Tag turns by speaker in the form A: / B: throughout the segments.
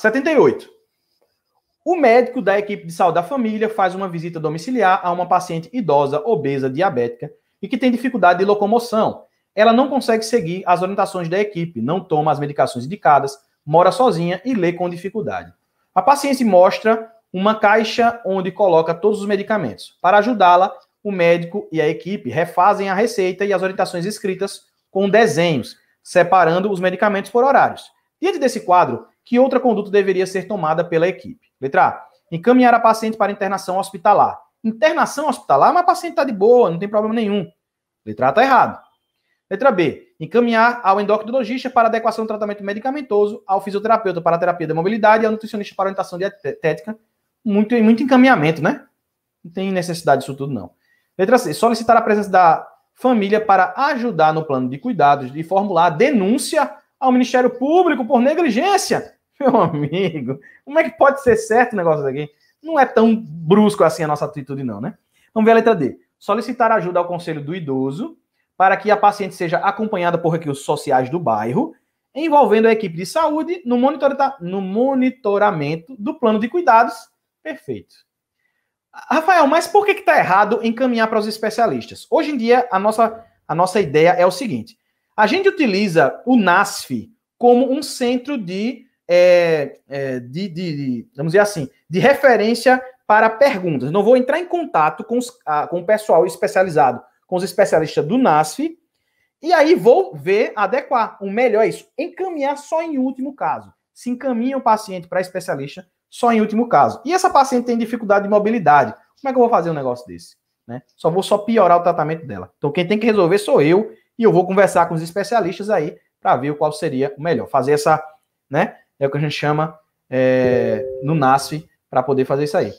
A: 78. O médico da equipe de saúde da família faz uma visita domiciliar a uma paciente idosa, obesa, diabética e que tem dificuldade de locomoção. Ela não consegue seguir as orientações da equipe, não toma as medicações indicadas, mora sozinha e lê com dificuldade. A paciente mostra uma caixa onde coloca todos os medicamentos. Para ajudá-la, o médico e a equipe refazem a receita e as orientações escritas com desenhos, separando os medicamentos por horários. Diante desse quadro, que outra conduta deveria ser tomada pela equipe? Letra A. Encaminhar a paciente para internação hospitalar. Internação hospitalar, mas a paciente está de boa, não tem problema nenhum. Letra A está errado. Letra B. Encaminhar ao endocrinologista para adequação do tratamento medicamentoso, ao fisioterapeuta para terapia da mobilidade e ao nutricionista para orientação dietética. Muito, muito encaminhamento, né? Não tem necessidade disso tudo, não. Letra C. Solicitar a presença da família para ajudar no plano de cuidados e formular denúncia ao Ministério Público por negligência. Meu amigo, como é que pode ser certo o negócio daqui? Não é tão brusco assim a nossa atitude, não, né? Vamos ver a letra D. Solicitar ajuda ao conselho do idoso para que a paciente seja acompanhada por recursos sociais do bairro, envolvendo a equipe de saúde no, monitora no monitoramento do plano de cuidados. Perfeito. Rafael, mas por que está errado encaminhar para os especialistas? Hoje em dia, a nossa, a nossa ideia é o seguinte: a gente utiliza o NASF como um centro de é, é, de, de, vamos dizer assim, de referência para perguntas. Não vou entrar em contato com, os, a, com o pessoal especializado, com os especialistas do NASF, e aí vou ver, adequar. O melhor é isso, encaminhar só em último caso. Se encaminha o paciente para especialista só em último caso. E essa paciente tem dificuldade de mobilidade. Como é que eu vou fazer um negócio desse? Né? Só vou só piorar o tratamento dela. Então quem tem que resolver sou eu e eu vou conversar com os especialistas aí para ver qual seria o melhor. Fazer essa, né, é o que a gente chama é, no NASF para poder fazer isso aí.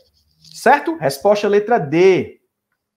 A: Certo? Resposta letra D.